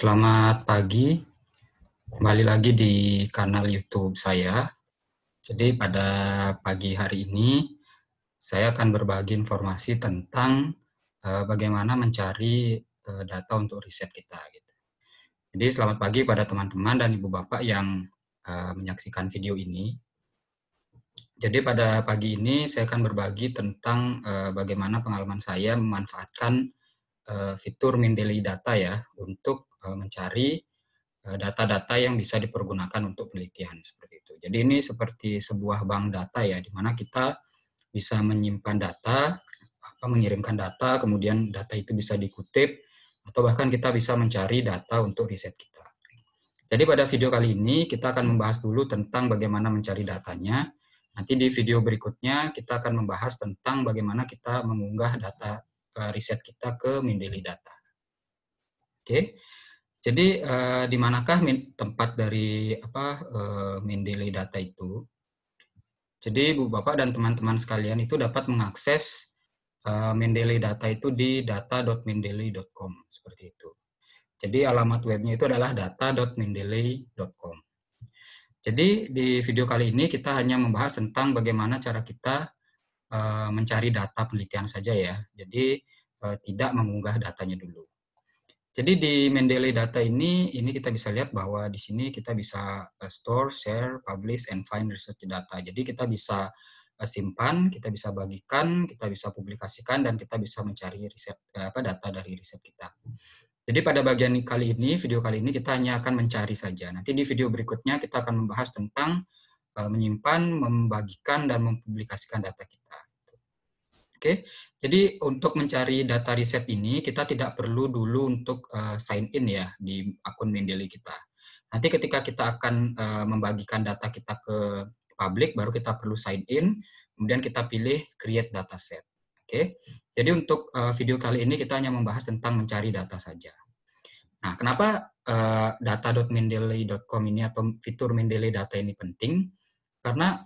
Selamat pagi, kembali lagi di kanal YouTube saya. Jadi pada pagi hari ini saya akan berbagi informasi tentang eh, bagaimana mencari eh, data untuk riset kita. Gitu. Jadi selamat pagi pada teman-teman dan ibu bapak yang eh, menyaksikan video ini. Jadi pada pagi ini saya akan berbagi tentang bagaimana pengalaman saya memanfaatkan fitur Mendeley Data ya untuk Eh, mencari eh, data-data yang bisa dipergunakan untuk penelitian seperti itu. Jadi ini seperti sebuah bank data ya, di mana kita bisa menyimpan data, apa, mengirimkan data, kemudian data itu bisa dikutip, atau bahkan kita bisa mencari data untuk riset kita. Jadi pada video kali ini kita akan membahas dulu tentang bagaimana mencari datanya. Nanti di video berikutnya kita akan membahas tentang bagaimana kita mengunggah data eh, riset kita ke Mindeli Data. Oke. Okay. Jadi uh, di manakah tempat dari apa uh, data itu? Jadi Bu Bapak dan teman-teman sekalian itu dapat mengakses uh, data itu di data.mindele.com seperti itu. Jadi alamat webnya itu adalah data.mindele.com. Jadi di video kali ini kita hanya membahas tentang bagaimana cara kita uh, mencari data penelitian saja ya. Jadi uh, tidak mengunggah datanya dulu. Jadi di Mendeley data ini, ini kita bisa lihat bahwa di sini kita bisa eh, store, share, publish, and find research data. Jadi kita bisa eh, simpan, kita bisa bagikan, kita bisa publikasikan, dan kita bisa mencari riset, eh, apa, data dari riset kita. Jadi pada bagian kali ini, video kali ini kita hanya akan mencari saja. Nanti di video berikutnya kita akan membahas tentang menyimpan, membagikan, dan mempublikasikan data kita. Oke, jadi untuk mencari data riset ini kita tidak perlu dulu untuk uh, sign in ya di akun Mendeley kita. Nanti ketika kita akan uh, membagikan data kita ke publik, baru kita perlu sign in, kemudian kita pilih create dataset. Oke, jadi untuk uh, video kali ini kita hanya membahas tentang mencari data saja. Nah, kenapa uh, data.mendeley.com ini atau fitur Mendeley data ini penting? Karena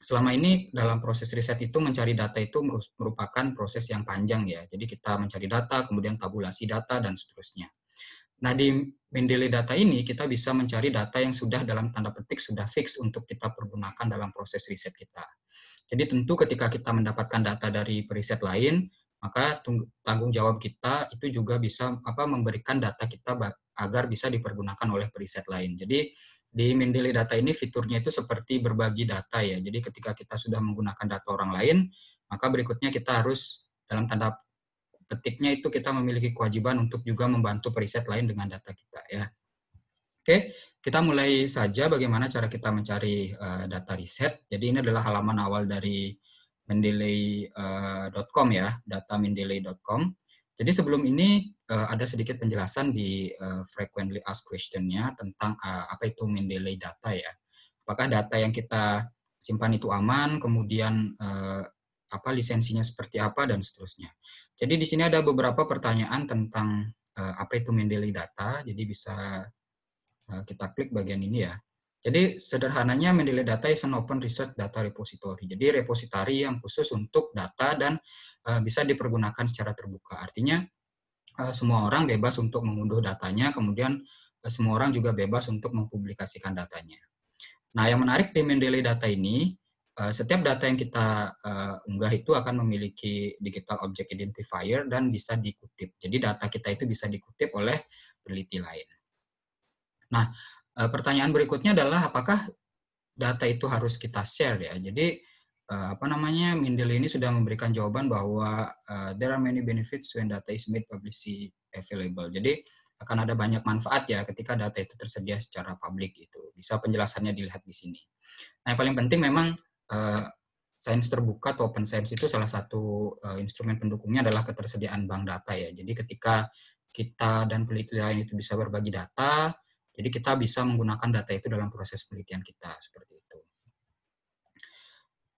selama ini dalam proses riset itu mencari data itu merupakan proses yang panjang ya. Jadi kita mencari data, kemudian tabulasi data dan seterusnya. Nah, di Mendeley data ini kita bisa mencari data yang sudah dalam tanda petik sudah fix untuk kita pergunakan dalam proses riset kita. Jadi tentu ketika kita mendapatkan data dari periset lain, maka tanggung jawab kita itu juga bisa apa memberikan data kita agar bisa dipergunakan oleh periset lain. Jadi di Mendeley data ini fiturnya itu seperti berbagi data ya. Jadi ketika kita sudah menggunakan data orang lain, maka berikutnya kita harus dalam tanda petiknya itu kita memiliki kewajiban untuk juga membantu periset lain dengan data kita ya. Oke, kita mulai saja bagaimana cara kita mencari uh, data riset. Jadi ini adalah halaman awal dari mendeley.com eh, uh, ya, data mendeley.com. Jadi sebelum ini uh, ada sedikit penjelasan di uh, frequently asked question-nya tentang uh, apa itu Mendeley data ya. Apakah data yang kita simpan itu aman, kemudian uh, apa lisensinya seperti apa dan seterusnya. Jadi di sini ada beberapa pertanyaan tentang uh, apa itu Mendeley data. Jadi bisa uh, kita klik bagian ini ya. Jadi sederhananya Mendeley Data is an open research data repository. Jadi repository yang khusus untuk data dan uh, bisa dipergunakan secara terbuka. Artinya uh, semua orang bebas untuk mengunduh datanya, kemudian uh, semua orang juga bebas untuk mempublikasikan datanya. Nah, yang menarik di Mendeley Data ini, setiap data yang kita uh, unggah itu akan memiliki digital object identifier dan bisa dikutip. Jadi data kita itu bisa dikutip oleh peneliti lain. Nah, Eh, pertanyaan berikutnya adalah apakah data itu harus kita share ya. Jadi eh, apa namanya Mindel ini sudah memberikan jawaban bahwa uh, there are many benefits when data is made publicly available. Jadi akan ada banyak manfaat ya ketika data itu tersedia secara publik itu. Bisa penjelasannya dilihat di sini. Nah, yang paling penting memang uh, sains terbuka atau open science itu salah satu uh, instrumen pendukungnya adalah ketersediaan bank data ya. Jadi ketika kita dan peneliti lain itu bisa berbagi data, jadi kita bisa menggunakan data itu dalam proses penelitian kita seperti itu.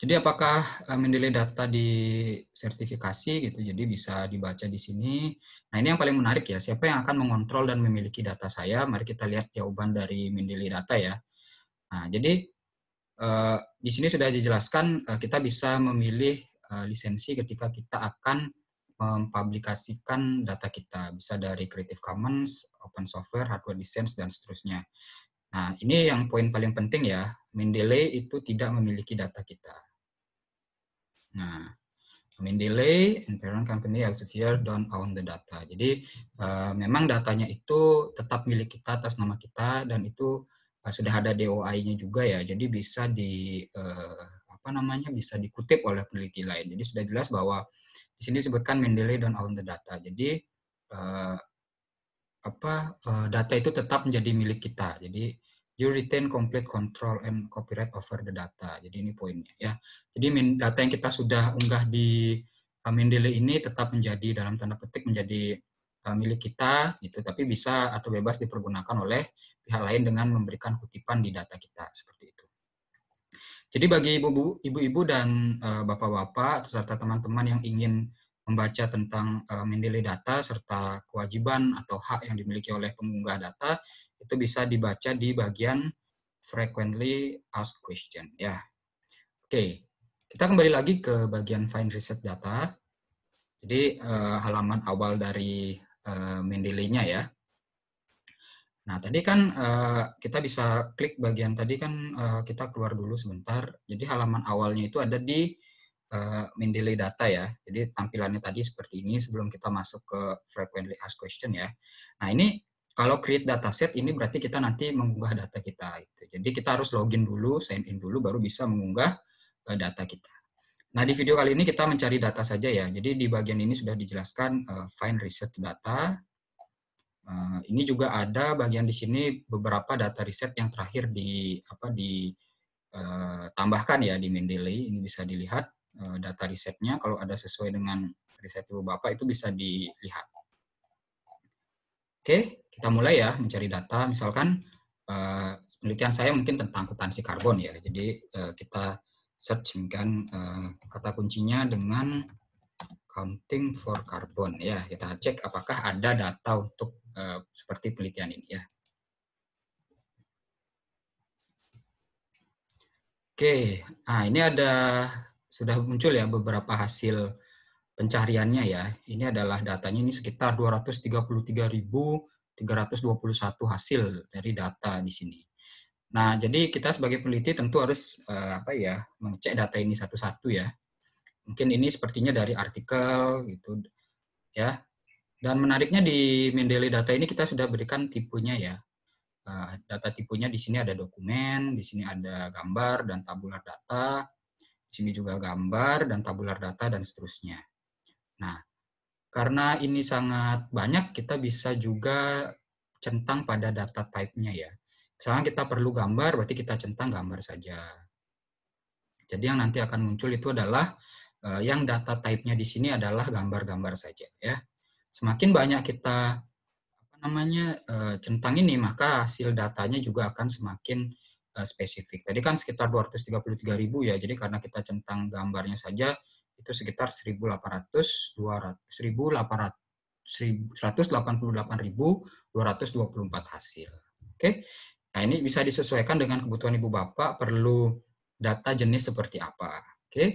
Jadi apakah eh, mendelay data di sertifikasi gitu, jadi bisa dibaca di sini. Nah ini yang paling menarik ya, siapa yang akan mengontrol dan memiliki data saya? Mari kita lihat jawaban dari mendelay data ya. Nah jadi eh, di sini sudah dijelaskan eh, kita bisa memilih lisensi ketika kita akan mempublikasikan data kita, bisa dari Creative Commons, open software, hardware license, dan seterusnya. Nah, ini yang poin paling penting ya, Mendeley itu tidak memiliki data kita. Nah, Mendeley and parent company Elsevier don't own the data. Jadi, uh, memang datanya itu tetap milik kita atas nama kita, dan itu uh, sudah ada DOI-nya juga ya, jadi bisa di... Uh, apa namanya bisa dikutip oleh peneliti lain. Jadi sudah jelas bahwa di sini disebutkan Mendeley dan all the data. Jadi uh, apa uh, data itu tetap menjadi milik kita. Jadi you retain complete control and copyright over the data. Jadi ini poinnya ya. Jadi data yang kita sudah unggah di eh, Mendeley ini tetap menjadi dalam tanda petik menjadi milik kita gitu, tapi bisa atau bebas dipergunakan oleh pihak lain dengan memberikan kutipan di data kita seperti jadi bagi ibu-ibu dan eh, bapak-bapak serta teman-teman yang ingin membaca tentang uh, Mendeley data serta kewajiban atau hak yang dimiliki oleh pengunggah data itu bisa dibaca di bagian frequently asked question ya. Oke, kita kembali lagi ke bagian find reset data. Jadi uh, halaman awal dari uh, Mendeley-nya ya. Nah, tadi kan uh, kita bisa klik bagian tadi kan uh, kita keluar dulu sebentar. Jadi halaman awalnya itu ada di uh, Mendeley data ya. Jadi tampilannya tadi seperti ini sebelum kita masuk ke frequently asked question ya. Nah, ini kalau create dataset ini berarti kita nanti mengunggah data kita gitu. Jadi kita harus login dulu, sign in dulu baru bisa mengunggah uh, data kita. Nah, di video kali ini kita mencari data saja ya. Jadi di bagian ini sudah dijelaskan uh, find research data, Eh, ini juga ada bagian di sini beberapa data riset yang terakhir di apa ditambahkan eh, ya di Mendeley. Ini bisa dilihat eh, data risetnya kalau ada sesuai dengan riset ibu bapak itu bisa dilihat. Oke, kita mulai ya mencari data. Misalkan penelitian saya mungkin tentang kutansi karbon ya. Jadi kita search kan kata kuncinya dengan Counting for Carbon. Ya, kita cek apakah ada data untuk uh, seperti penelitian ini ya. Oke, nah ini ada sudah muncul ya beberapa hasil pencariannya ya. Ini adalah datanya ini sekitar 233.321 hasil dari data di sini. Nah, jadi kita sebagai peneliti tentu harus uh, apa ya, mengecek data ini satu-satu ya. Mungkin ini sepertinya dari artikel gitu ya. Dan menariknya di Mendeley data ini kita sudah berikan tipenya ya. Eh, data tipenya di sini ada dokumen, di sini ada gambar dan tabular data, di sini juga gambar dan tabular data dan seterusnya. Nah, karena ini sangat banyak, kita bisa juga centang pada data type-nya ya. Misalnya kita perlu gambar, berarti kita centang gambar saja. Jadi yang nanti akan muncul itu adalah Eh, yang data type-nya di sini adalah gambar-gambar saja ya. Semakin banyak kita apa namanya eh, centang ini maka hasil datanya juga akan semakin eh, spesifik. Tadi kan sekitar ribu ya. Jadi karena kita centang gambarnya saja itu sekitar 1.800 188.224 hasil. Oke. Okay? Nah, ini bisa disesuaikan dengan kebutuhan Ibu Bapak perlu data jenis seperti apa. Oke. Okay?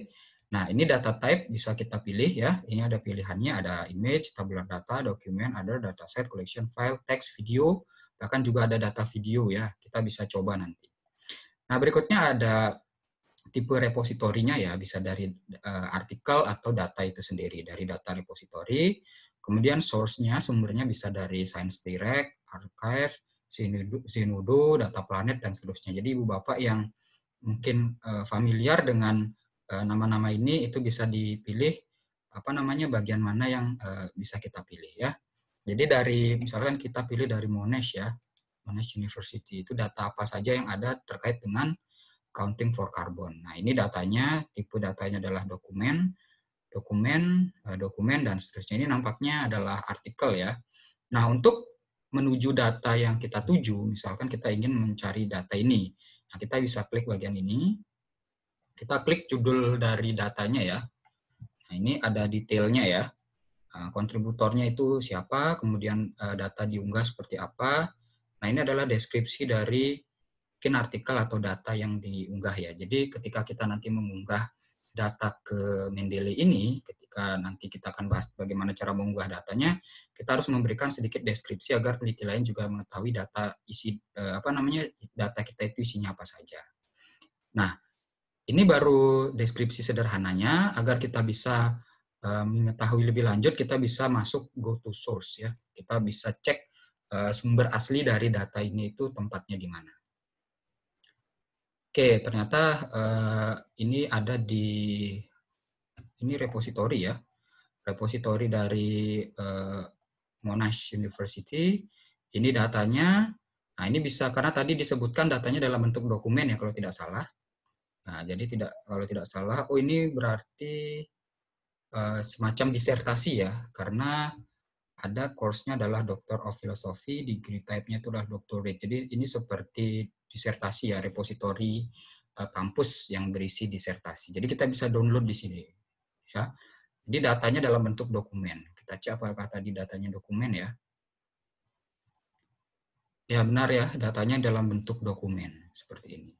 Nah, ini data type bisa kita pilih ya. Ini ada pilihannya, ada image, tabular data, dokumen, ada data set collection file, text, video, bahkan juga ada data video ya. Kita bisa coba nanti. Nah, berikutnya ada tipe repositorinya ya, bisa dari uh, artikel atau data itu sendiri, dari data repository. Kemudian source-nya, sumbernya bisa dari Science Direct, Archive, Zenodo, Data Planet, dan seterusnya. Jadi, Ibu Bapak yang mungkin uh, familiar dengan Eh, nama-nama ini itu bisa dipilih apa namanya bagian mana yang eh, bisa kita pilih ya. Jadi dari misalkan kita pilih dari Monash ya, Monash University itu data apa saja yang ada terkait dengan Counting for carbon. Nah ini datanya, tipe datanya adalah dokumen, dokumen, eh, dokumen dan seterusnya. Ini nampaknya adalah artikel ya. Nah untuk menuju data yang kita tuju, misalkan kita ingin mencari data ini, nah kita bisa klik bagian ini, kita klik judul dari datanya ya. Nah, ini ada detailnya ya. Ah, kontributornya itu siapa, kemudian eh, data diunggah seperti apa. Nah, ini adalah deskripsi dari mungkin artikel atau data yang diunggah ya. Jadi ketika kita nanti mengunggah data ke Mendeley ini, ketika nanti kita akan bahas bagaimana cara mengunggah datanya, kita harus memberikan sedikit deskripsi agar peneliti lain juga mengetahui data isi eh, apa namanya data kita itu isinya apa saja. Nah, ini baru deskripsi sederhananya agar kita bisa eh, mengetahui lebih lanjut kita bisa masuk go to source ya. Kita bisa cek eh, sumber asli dari data ini itu tempatnya di mana. Oke, ternyata eh, ini ada di ini repository ya. repository dari Monash University. Ini datanya. Nah, ini bisa karena tadi disebutkan datanya dalam bentuk dokumen ya kalau tidak salah. Nah, jadi tidak kalau tidak salah, oh ini berarti uh, semacam disertasi ya, karena ada course-nya adalah Doctor of Philosophy, degree type-nya itu adalah doctorate. Jadi ini seperti disertasi ya, repository uh, kampus yang berisi disertasi. Jadi kita bisa download di sini ya. Jadi datanya dalam bentuk dokumen. Kita cek apa kata di datanya dokumen ya. Ya benar ya, datanya dalam bentuk dokumen seperti ini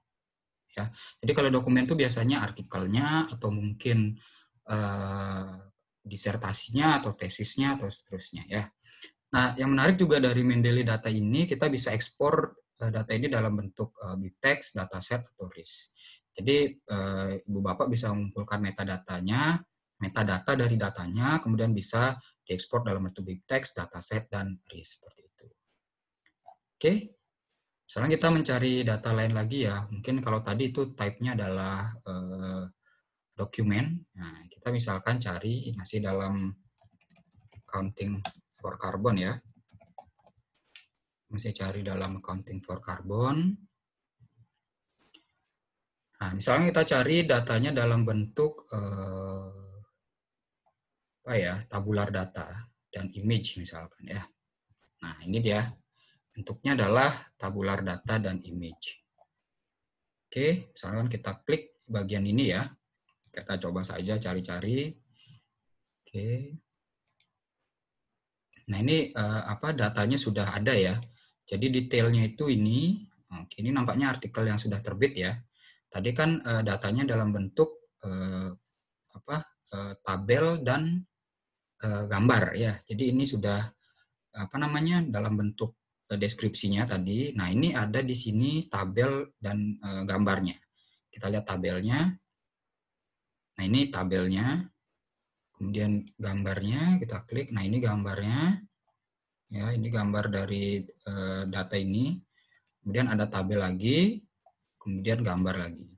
ya. Jadi kalau dokumen itu biasanya artikelnya atau mungkin eh, disertasinya atau tesisnya atau seterusnya ya. Nah, yang menarik juga dari Mendeley data ini kita bisa ekspor eh, data ini dalam bentuk eh, BibTeX, dataset atau RIS. Jadi eh, Ibu Bapak bisa mengumpulkan metadatanya, metadata dari datanya kemudian bisa diekspor dalam bentuk BibTeX, dataset dan RIS seperti itu. Oke. Okay. Sekarang kita mencari data lain lagi ya. Mungkin kalau tadi itu type-nya adalah eh, dokumen. Nah, kita misalkan cari masih dalam counting for carbon ya. Masih cari dalam counting for carbon. Nah, misalnya kita cari datanya dalam bentuk eh, apa ya, tabular data dan image misalkan ya. Nah, ini dia Bentuknya adalah tabular data dan image. Oke, misalkan kita klik bagian ini ya. Kita coba saja cari-cari. Oke. Nah, ini eh, apa datanya sudah ada ya. Jadi detailnya itu ini. Oke, ini nampaknya artikel yang sudah terbit ya. Tadi kan eh, datanya dalam bentuk eh, apa? tabel dan gambar ya. Jadi ini sudah apa namanya dalam bentuk Eh, deskripsinya tadi. Nah, ini ada di sini tabel dan eh, gambarnya. Kita lihat tabelnya. Nah, ini tabelnya. Kemudian gambarnya kita klik. Nah, ini gambarnya. Ya, ini gambar dari eh, data ini. Kemudian ada tabel lagi, kemudian gambar lagi.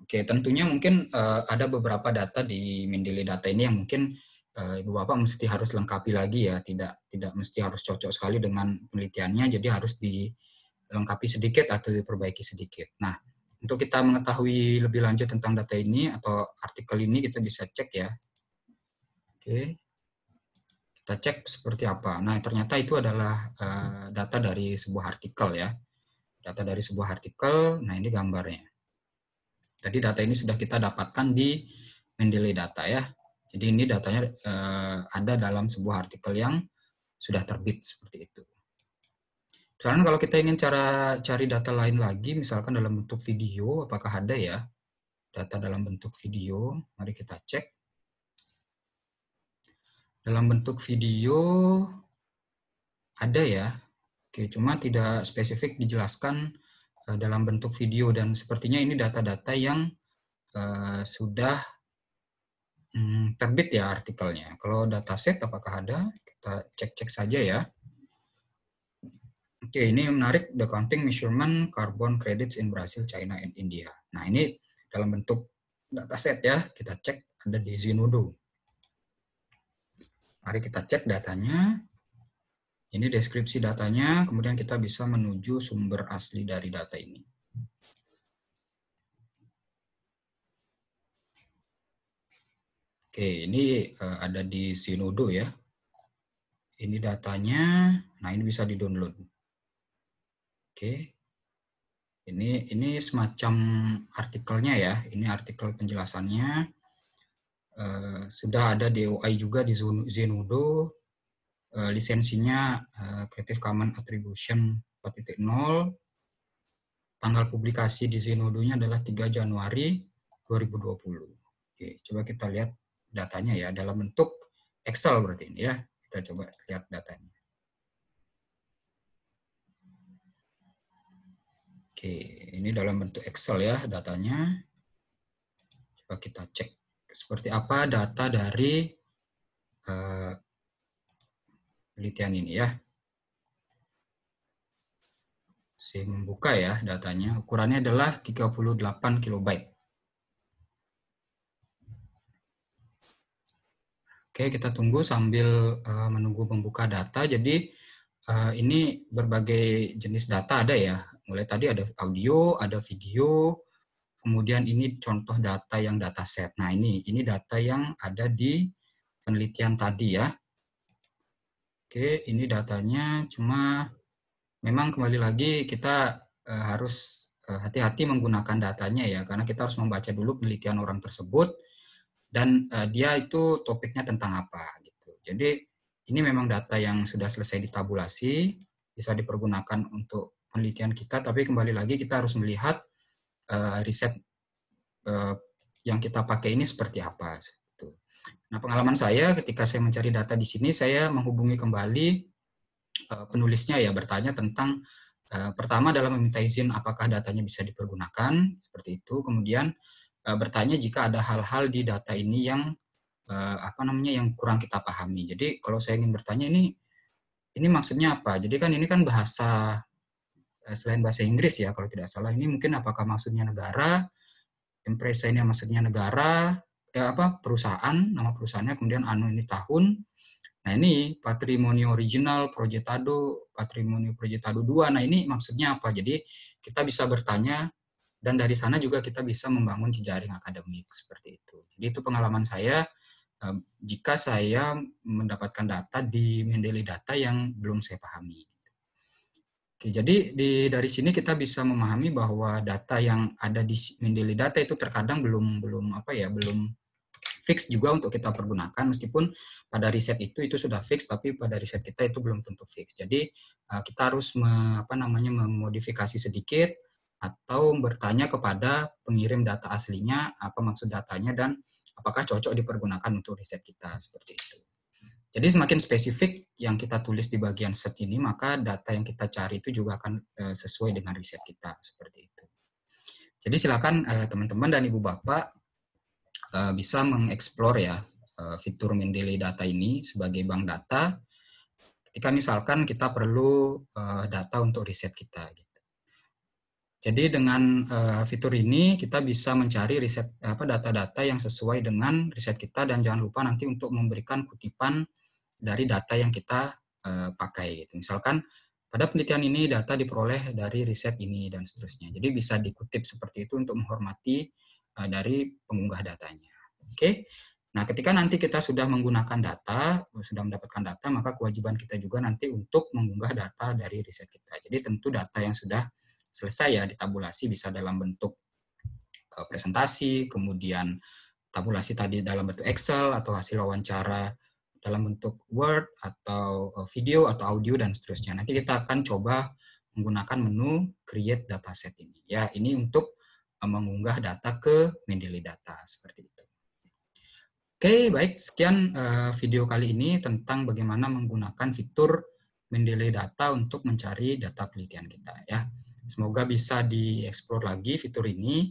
Oke, tentunya mungkin ada beberapa data di Mendeley data ini yang mungkin Eh, ibu bapak mesti harus lengkapi lagi ya tidak tidak mesti harus cocok sekali dengan penelitiannya jadi harus dilengkapi sedikit atau diperbaiki sedikit nah untuk kita mengetahui lebih lanjut tentang data ini atau artikel ini kita bisa cek ya oke kita cek seperti apa nah ternyata itu adalah uh, data dari sebuah artikel ya data dari sebuah artikel nah ini gambarnya tadi data ini sudah kita dapatkan di Mendeley data ya jadi ini datanya uh, ada dalam sebuah artikel yang sudah terbit seperti itu. Sekarang kalau kita ingin cara cari data lain lagi, misalkan dalam bentuk video, apakah ada ya data dalam bentuk video? Mari kita cek. Dalam bentuk video ada ya, oke, cuma tidak spesifik dijelaskan eh, dalam bentuk video dan sepertinya ini data-data yang eh, sudah hmm, terbit ya artikelnya. Kalau dataset apakah ada? Kita cek-cek saja ya. Oke, ini menarik The Counting Measurement Carbon Credits in Brazil, China, and India. Nah, ini dalam bentuk dataset ya. Kita cek ada di Zinodo. Mari kita cek datanya. Ini deskripsi datanya, kemudian kita bisa menuju sumber asli dari data ini. Oke, ini eh, ada di Sinodo ya. Ini datanya, nah ini bisa di-download. Oke. Ini ini semacam artikelnya ya. Ini artikel penjelasannya. Eh, sudah ada DOI juga di Zenodo. Uh, eh, lisensinya Creative Commons Attribution 4.0. Tanggal publikasi di Zenodonya adalah 3 Januari 2020. Oke, coba kita lihat datanya ya dalam bentuk Excel berarti ini ya. Kita coba lihat datanya. Oke, ini dalam bentuk Excel ya datanya. Coba kita cek seperti apa data dari uh, penelitian ini ya. Saya membuka ya datanya. Ukurannya adalah 38 kilobyte. Oke, kita tunggu sambil uh, menunggu pembuka data. Jadi uh, ini berbagai jenis data ada ya. Mulai tadi ada audio, ada video, kemudian ini contoh data yang data set. Nah ini ini data yang ada di penelitian tadi ya. Oke, ini datanya cuma memang kembali lagi kita uh, harus hati-hati menggunakan datanya ya, karena kita harus membaca dulu penelitian orang tersebut dan uh, dia itu topiknya tentang apa gitu. Jadi ini memang data yang sudah selesai ditabulasi bisa dipergunakan untuk penelitian kita tapi kembali lagi kita harus melihat uh, riset uh, yang kita pakai ini seperti apa. Gitu. Nah, pengalaman saya ketika saya mencari data di sini saya menghubungi kembali uh, penulisnya ya bertanya tentang uh, pertama dalam meminta izin apakah datanya bisa dipergunakan seperti itu kemudian Eh, bertanya jika ada hal-hal di data ini yang eh, apa namanya yang kurang kita pahami. Jadi kalau saya ingin bertanya ini ini maksudnya apa? Jadi kan ini kan bahasa eh, selain bahasa Inggris ya kalau tidak salah ini mungkin apakah maksudnya negara impresa ini maksudnya negara ya apa perusahaan nama perusahaannya kemudian anu ini tahun nah ini patrimonio original projetado patrimonio projetado 2 nah ini maksudnya apa jadi kita bisa bertanya dan dari sana juga kita bisa membangun jejaring akademik seperti itu. Jadi itu pengalaman saya ehm, jika saya mendapatkan data di Mendeley data yang belum saya pahami. Gitu. Oke, jadi di, dari sini kita bisa memahami bahwa data yang ada di Mendeley data itu terkadang belum belum apa ya belum fix juga untuk kita pergunakan meskipun pada riset itu itu sudah fix tapi pada riset kita itu belum tentu fix. Jadi ehm, kita harus me, apa namanya memodifikasi sedikit atau bertanya kepada pengirim data aslinya apa maksud datanya dan apakah cocok dipergunakan untuk riset kita seperti itu. Jadi semakin spesifik yang kita tulis di bagian set ini, maka data yang kita cari itu juga akan eh, sesuai dengan riset kita seperti itu. Jadi silakan eh, teman-teman dan ibu bapak eh, bisa mengeksplor ya fitur Mendeley data ini sebagai bank data. Ketika misalkan kita perlu data untuk riset kita. Gitu. Jadi dengan uh, fitur ini kita bisa mencari riset apa data-data yang sesuai dengan riset kita dan jangan lupa nanti untuk memberikan kutipan dari data yang kita uh, pakai. Gitu. Misalkan pada penelitian ini data diperoleh dari riset ini dan seterusnya. Jadi bisa dikutip seperti itu untuk menghormati uh, dari pengunggah datanya. Oke. Okay? Nah, ketika nanti kita sudah menggunakan data, sudah mendapatkan data, maka kewajiban kita juga nanti untuk mengunggah data dari riset kita. Jadi tentu data yang sudah selesai ya ditabulasi bisa dalam bentuk eh, presentasi, kemudian tabulasi tadi dalam bentuk Excel atau hasil wawancara dalam bentuk Word atau eh, video atau audio dan seterusnya. Nanti kita akan coba menggunakan menu create dataset ini. Ya, ini untuk eh, mengunggah data ke Mendeley Data seperti itu. Oke, baik sekian video kali ini tentang bagaimana menggunakan fitur Mendeley Data untuk mencari data penelitian kita ya. Semoga bisa dieksplor lagi fitur ini.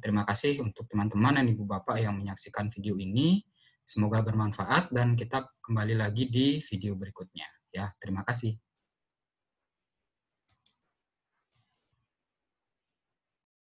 Terima kasih untuk teman-teman dan ibu bapak yang menyaksikan video ini. Semoga bermanfaat dan kita kembali lagi di video berikutnya. Ya, terima kasih.